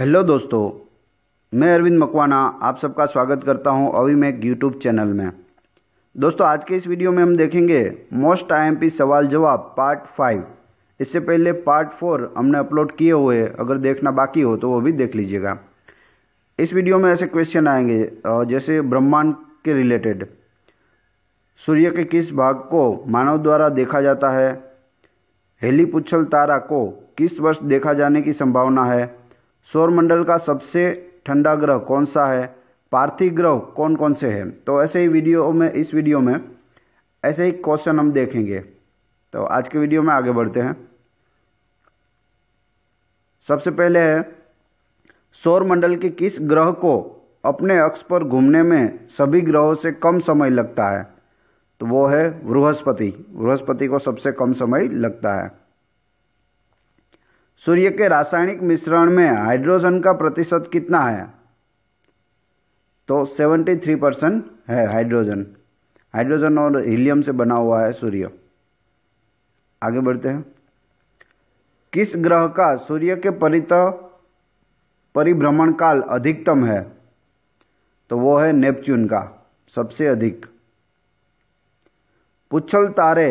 hello दोस्तों मैं अरविंद मकवाना आप सबका स्वागत करता हूं एक यूट्यूब चैनल में दोस्तों आज के इस वीडियो में हम देखेंगे मोस्ट आईएमपी सवाल जवाब पार्ट फाइव इससे पहले पार्ट फोर हमने अपलोड किए हुए अगर देखना बाकी हो तो वो भी देख लीजिएगा इस वीडियो में ऐसे क्वेश्चन आएंगे जैसे ब्रह्मांड के रिलेटेड सूर्य के किस भाग को मानव द्वारा देखा जाता है हेली पुच्छल तारा को किस वर्ष देखा जाने की संभावना है सौरमंडल का सबसे ठंडा ग्रह कौन सा है पार्थिव ग्रह कौन कौन से हैं तो ऐसे ही वीडियो में इस वीडियो में ऐसे ही क्वेश्चन हम देखेंगे तो आज के वीडियो में आगे बढ़ते हैं सबसे पहले है सौरमंडल के किस ग्रह को अपने अक्ष पर घूमने में सभी ग्रहों से कम समय लगता है तो वो है बृहस्पति बृहस्पति को सबसे कम समय लगता है सूर्य के रासायनिक मिश्रण में हाइड्रोजन का प्रतिशत कितना है तो 73 परसेंट है हाइड्रोजन हाइड्रोजन और हीलियम से बना हुआ है सूर्य आगे बढ़ते हैं किस ग्रह का सूर्य के परित परिभ्रमण काल अधिकतम है तो वो है नेपच्यून का सबसे अधिक पुच्छल तारे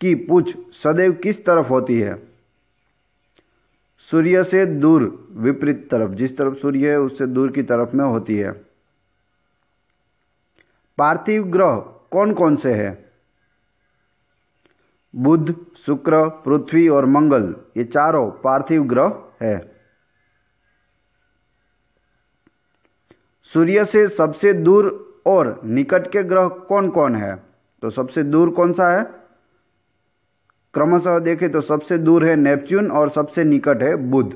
की पूछ सदैव किस तरफ होती है सूर्य से दूर विपरीत तरफ जिस तरफ सूर्य है उससे दूर की तरफ में होती है पार्थिव ग्रह कौन कौन से हैं बुध शुक्र पृथ्वी और मंगल ये चारों पार्थिव ग्रह है सूर्य से सबसे दूर और निकट के ग्रह कौन कौन है तो सबसे दूर कौन सा है क्रमशः देखें तो सबसे दूर है नेपच्यून और सबसे निकट है बुध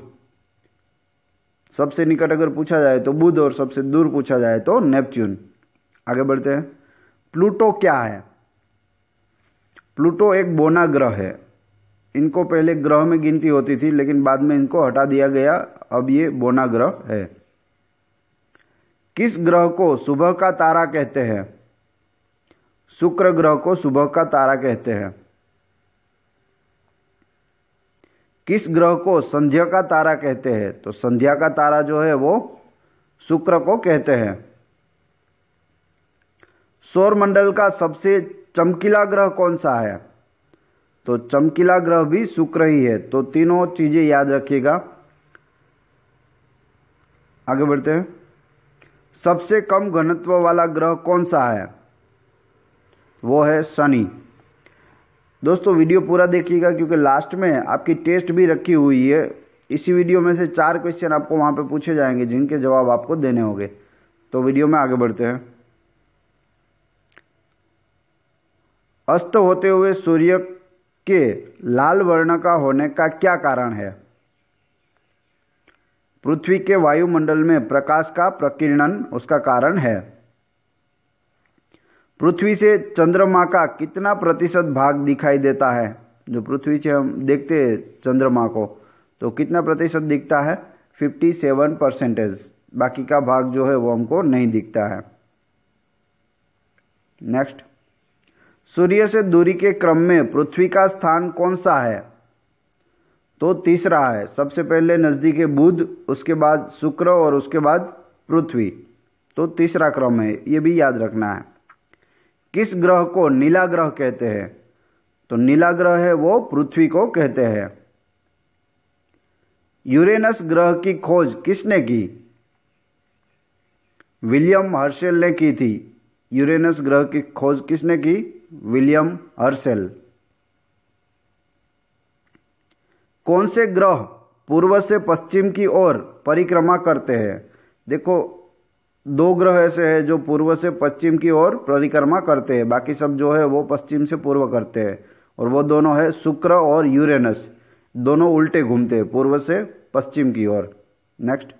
सबसे निकट अगर पूछा जाए तो बुध और सबसे दूर पूछा जाए तो नेपच्यून आगे बढ़ते हैं प्लूटो क्या है प्लूटो एक बोना ग्रह है इनको पहले ग्रह में गिनती होती थी लेकिन बाद में इनको हटा दिया गया अब ये बोना ग्रह है किस ग्रह को सुबह का तारा कहते हैं शुक्र ग्रह को सुबह का तारा कहते हैं किस ग्रह को संध्या का तारा कहते हैं तो संध्या का तारा जो है वो शुक्र को कहते हैं सौर मंडल का सबसे चमकीला ग्रह कौन सा है तो चमकीला ग्रह भी शुक्र ही है तो तीनों चीज़ें याद रखिएगा आगे बढ़ते हैं सबसे कम घनत्व वाला ग्रह कौन सा है वो है शनि दोस्तों वीडियो पूरा देखिएगा क्योंकि लास्ट में आपकी टेस्ट भी रखी हुई है इसी वीडियो में से चार क्वेश्चन आपको वहाँ पे पूछे जाएंगे जिनके जवाब आपको देने होंगे तो वीडियो में आगे बढ़ते हैं अस्त होते हुए सूर्य के लाल वर्ण का होने का क्या कारण है पृथ्वी के वायुमंडल में प्रकाश का प्रकीर्णन उसका कारण है पृथ्वी से चंद्रमा का कितना प्रतिशत भाग दिखाई देता है जो पृथ्वी से हम देखते हैं चंद्रमा को तो कितना प्रतिशत दिखता है 57 परसेंटेज बाकी का भाग जो है वो हमको नहीं दिखता है नेक्स्ट सूर्य से दूरी के क्रम में पृथ्वी का स्थान कौन सा है तो तीसरा है सबसे पहले नज़दीक है बुध उसके बाद शुक्र और उसके बाद पृथ्वी तो तीसरा क्रम है ये भी याद रखना है किस ग्रह को नीला ग्रह कहते हैं तो नीला ग्रह है वो पृथ्वी को कहते हैं यूरेनस ग्रह की खोज किसने की विलियम हर्शेल ने की थी यूरेनस ग्रह की खोज किसने की विलियम हर्शेल कौन से ग्रह पूर्व से पश्चिम की ओर परिक्रमा करते हैं देखो दो ग्रह ऐसे हैं जो पूर्व से पश्चिम की ओर परिक्रमा करते हैं बाकी सब जो है वो पश्चिम से पूर्व करते हैं और वो दोनों है शुक्र और यूरेनस दोनों उल्टे घूमते हैं पूर्व से पश्चिम की ओर नेक्स्ट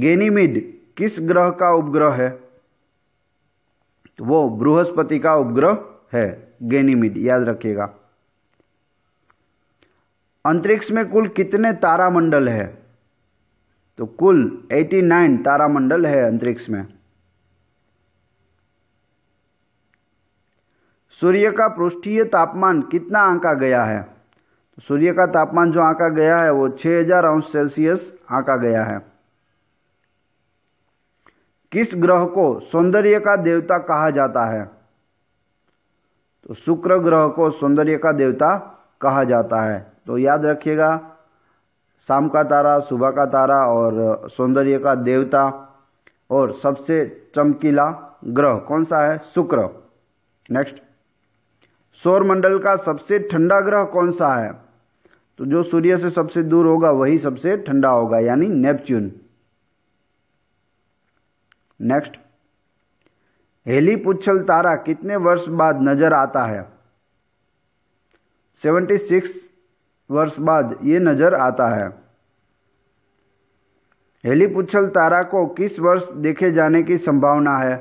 गेनीमिड किस ग्रह का उपग्रह है वो बृहस्पति का उपग्रह है गेनीमिड याद रखिएगा अंतरिक्ष में कुल कितने तारामंडल है तो कुल 89 तारामंडल है अंतरिक्ष में सूर्य का पृष्ठीय तापमान कितना आंका गया है तो सूर्य का तापमान जो आंका गया है वो 6000 अंश सेल्सियस आंका गया है किस ग्रह को सौंदर्य का देवता कहा जाता है तो शुक्र ग्रह को सौंदर्य का देवता कहा जाता है तो याद रखिएगा शाम का तारा सुबह का तारा और सौंदर्य का देवता और सबसे चमकीला ग्रह कौन सा है शुक्र नेक्स्ट सौरमंडल का सबसे ठंडा ग्रह कौन सा है तो जो सूर्य से सबसे दूर होगा वही सबसे ठंडा होगा यानी नेपच्यून नेक्स्ट हेली पुच्छल तारा कितने वर्ष बाद नजर आता है सेवेंटी सिक्स वर्ष बाद ये नजर आता है हेलीपुच्छल तारा को किस वर्ष देखे जाने की संभावना है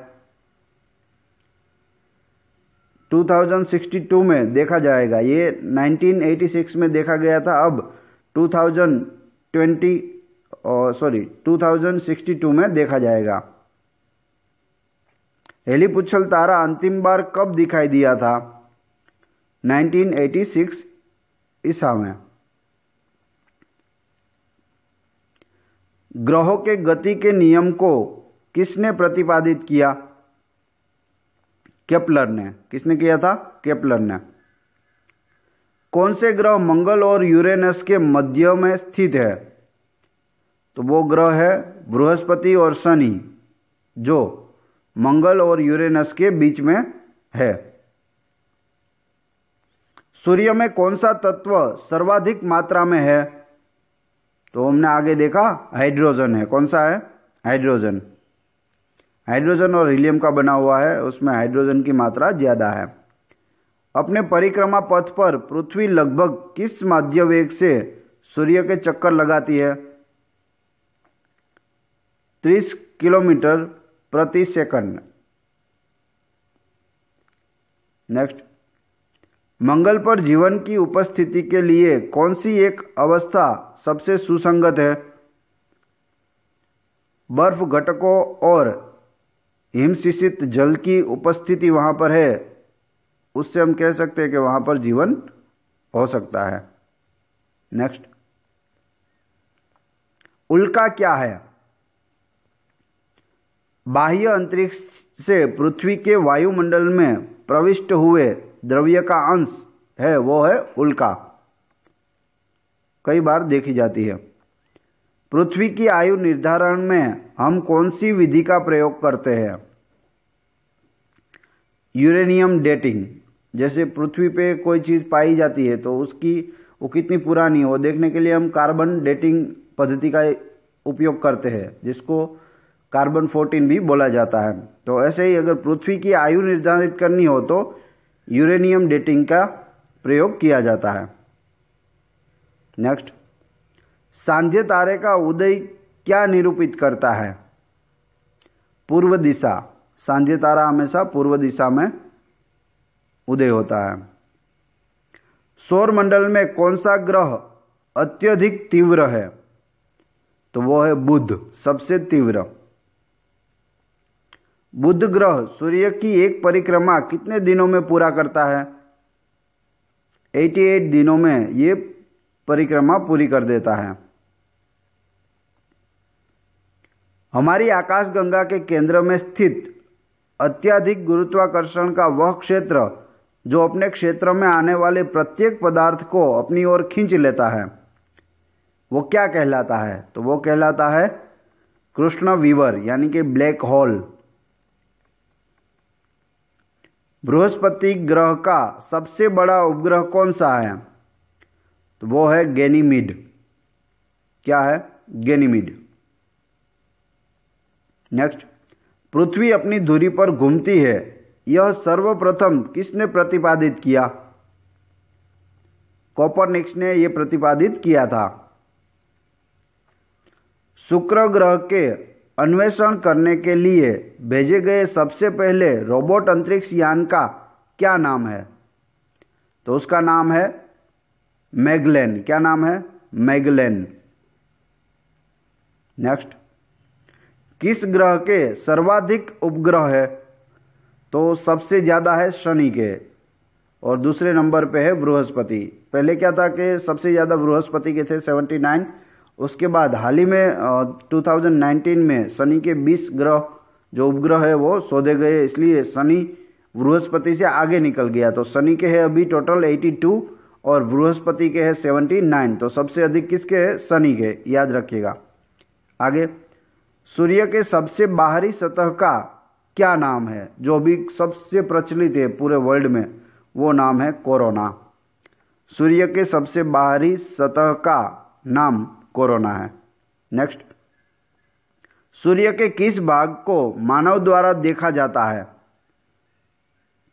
2062 में देखा जाएगा ये 1986 में देखा गया था अब 2020 सॉरी 2062 में देखा जाएगा हेलीपुच्छल तारा अंतिम बार कब दिखाई दिया था 1986 ईसा में ग्रहों के गति के नियम को किसने प्रतिपादित किया केपलर ने किसने किया था केपलर ने कौन से ग्रह मंगल और यूरेनस के मध्य में स्थित है तो वो ग्रह है बृहस्पति और शनि जो मंगल और यूरेनस के बीच में है सूर्य में कौन सा तत्व सर्वाधिक मात्रा में है तो हमने आगे देखा हाइड्रोजन है कौन सा है हाइड्रोजन हाइड्रोजन और हीलियम का बना हुआ है उसमें हाइड्रोजन की मात्रा ज़्यादा है अपने परिक्रमा पथ पर पृथ्वी लगभग किस माध्य वेग से सूर्य के चक्कर लगाती है त्रीस किलोमीटर प्रति सेकंड नेक्स्ट मंगल पर जीवन की उपस्थिति के लिए कौन सी एक अवस्था सबसे सुसंगत है बर्फ घटकों और हिमशिषित जल की उपस्थिति वहां पर है उससे हम कह सकते हैं कि वहां पर जीवन हो सकता है नेक्स्ट उल्का क्या है बाह्य अंतरिक्ष से पृथ्वी के वायुमंडल में प्रविष्ट हुए द्रव्य का अंश है वो है उल्का कई बार देखी जाती है पृथ्वी की आयु निर्धारण में हम कौन सी विधि का प्रयोग करते हैं यूरेनियम डेटिंग जैसे पृथ्वी पे कोई चीज़ पाई जाती है तो उसकी वो कितनी पुरानी है वो देखने के लिए हम कार्बन डेटिंग पद्धति का उपयोग करते हैं जिसको कार्बन फोर्टीन भी बोला जाता है तो ऐसे ही अगर पृथ्वी की आयु निर्धारित करनी हो तो यूरेनियम डेटिंग का प्रयोग किया जाता है नेक्स्ट सांझे तारे का उदय क्या निरूपित करता है पूर्व दिशा सांझे तारा हमेशा पूर्व दिशा में उदय होता है सौर मंडल में कौन सा ग्रह अत्यधिक तीव्र है तो वो है बुध सबसे तीव्र बुध ग्रह सूर्य की एक परिक्रमा कितने दिनों में पूरा करता है 88 दिनों में ये परिक्रमा पूरी कर देता है हमारी आकाशगंगा के केंद्र में स्थित अत्यधिक गुरुत्वाकर्षण का वह क्षेत्र जो अपने क्षेत्र में आने वाले प्रत्येक पदार्थ को अपनी ओर खींच लेता है वो क्या कहलाता है तो वो कहलाता है कृष्ण वीवर यानी कि ब्लैक होल बृहस्पति ग्रह का सबसे बड़ा उपग्रह कौन सा है तो वो है गेनीमिड क्या है गेनीमिड नेक्स्ट पृथ्वी अपनी धुरी पर घूमती है यह सर्वप्रथम किसने प्रतिपादित किया कॉपरनिक्स ने यह प्रतिपादित किया था शुक्र ग्रह के अन्वेषण करने के लिए भेजे गए सबसे पहले रोबोट अंतरिक्ष यान का क्या नाम है तो उसका नाम है मैगलेन क्या नाम है मैगलेन नेक्स्ट किस ग्रह के सर्वाधिक उपग्रह है तो सबसे ज़्यादा है शनि के और दूसरे नंबर पे है बृहस्पति पहले क्या था कि सबसे ज़्यादा बृहस्पति के थे सेवेंटी नाइन उसके बाद हाल ही में 2019 में शनि के 20 ग्रह जो उपग्रह है वो सौदे गए इसलिए शनि बृहस्पति से आगे निकल गया तो शनि के है अभी टोटल 82 और बृहस्पति के है 79 तो सबसे अधिक किसके है शनि के याद रखिएगा आगे सूर्य के सबसे बाहरी सतह का क्या नाम है जो अभी सबसे प्रचलित है पूरे वर्ल्ड में वो नाम है कोरोना सूर्य के सबसे बाहरी सतह का नाम कोरोना है नेक्स्ट सूर्य के किस भाग को मानव द्वारा देखा जाता है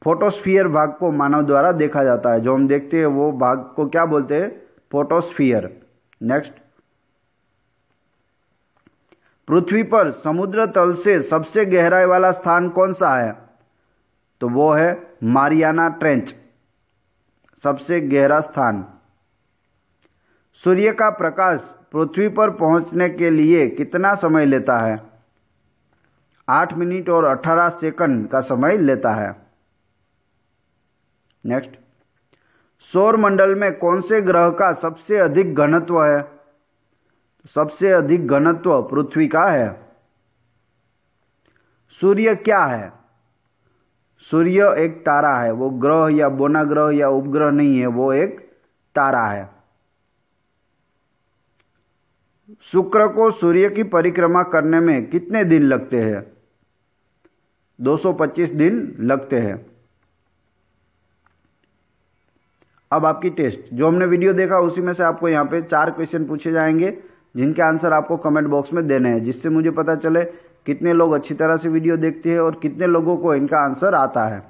फोटोस्फीयर भाग को मानव द्वारा देखा जाता है जो हम देखते हैं वो भाग को क्या बोलते हैं फोटोस्फीयर नेक्स्ट पृथ्वी पर समुद्र तल से सबसे गहराई वाला स्थान कौन सा है तो वो है मारियाना ट्रेंच सबसे गहरा स्थान सूर्य का प्रकाश पृथ्वी पर पहुंचने के लिए कितना समय लेता है आठ मिनट और अठारह सेकंड का समय लेता है नेक्स्ट सौर मंडल में कौन से ग्रह का सबसे अधिक घनत्व है सबसे अधिक घनत्व पृथ्वी का है सूर्य क्या है सूर्य एक तारा है वो ग्रह या बोना ग्रह या उपग्रह नहीं है वो एक तारा है शुक्र को सूर्य की परिक्रमा करने में कितने दिन लगते हैं 225 दिन लगते हैं अब आपकी टेस्ट जो हमने वीडियो देखा उसी में से आपको यहाँ पे चार क्वेश्चन पूछे जाएंगे जिनके आंसर आपको कमेंट बॉक्स में देने हैं जिससे मुझे पता चले कितने लोग अच्छी तरह से वीडियो देखते हैं और कितने लोगों को इनका आंसर आता है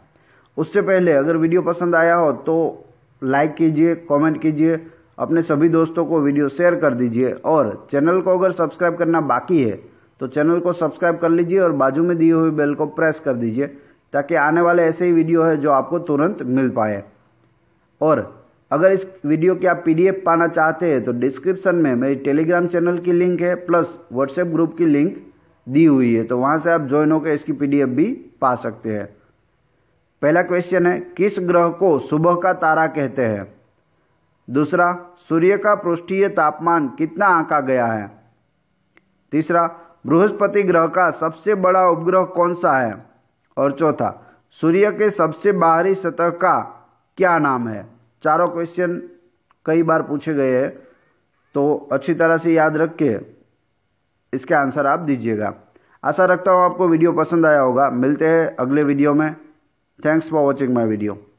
उससे पहले अगर वीडियो पसंद आया हो तो लाइक कीजिए कमेंट कीजिए अपने सभी दोस्तों को वीडियो शेयर कर दीजिए और चैनल को अगर सब्सक्राइब करना बाकी है तो चैनल को सब्सक्राइब कर लीजिए और बाजू में दिए हुए बेल को प्रेस कर दीजिए ताकि आने वाले ऐसे ही वीडियो है जो आपको तुरंत मिल पाए और अगर इस वीडियो की आप पीडीएफ पाना चाहते हैं तो डिस्क्रिप्शन में मेरी टेलीग्राम चैनल की लिंक है प्लस व्हाट्सएप ग्रुप की लिंक दी हुई है तो वहाँ से आप ज्वाइन होकर इसकी पीडीएफ भी पा सकते हैं पहला क्वेश्चन है किस ग्रह को सुबह का तारा कहते हैं दूसरा सूर्य का पृष्ठीय तापमान कितना आंका गया है तीसरा बृहस्पति ग्रह का सबसे बड़ा उपग्रह कौन सा है और चौथा सूर्य के सबसे बाहरी सतह का क्या नाम है चारों क्वेश्चन कई बार पूछे गए हैं तो अच्छी तरह से याद रख के इसके आंसर आप दीजिएगा आशा रखता हूँ आपको वीडियो पसंद आया होगा मिलते हैं अगले वीडियो में thanks for watching my video